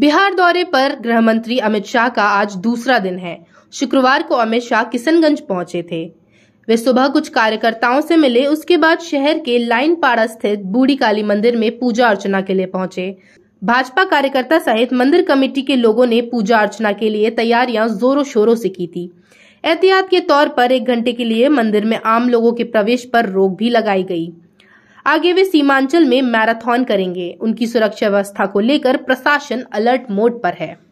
बिहार दौरे पर गृह मंत्री अमित शाह का आज दूसरा दिन है शुक्रवार को अमित शाह किशनगंज पहुंचे थे वे सुबह कुछ कार्यकर्ताओं से मिले उसके बाद शहर के लाइन पाड़ा स्थित बूढ़ी काली मंदिर में पूजा अर्चना के लिए पहुंचे भाजपा कार्यकर्ता सहित मंदिर कमेटी के लोगों ने पूजा अर्चना के लिए तैयारियां जोरों शोरों से की थी एहतियात के तौर पर एक घंटे के लिए मंदिर में आम लोगों के प्रवेश पर रोक भी लगाई गई आगे वे सीमांचल में मैराथन करेंगे उनकी सुरक्षा व्यवस्था को लेकर प्रशासन अलर्ट मोड पर है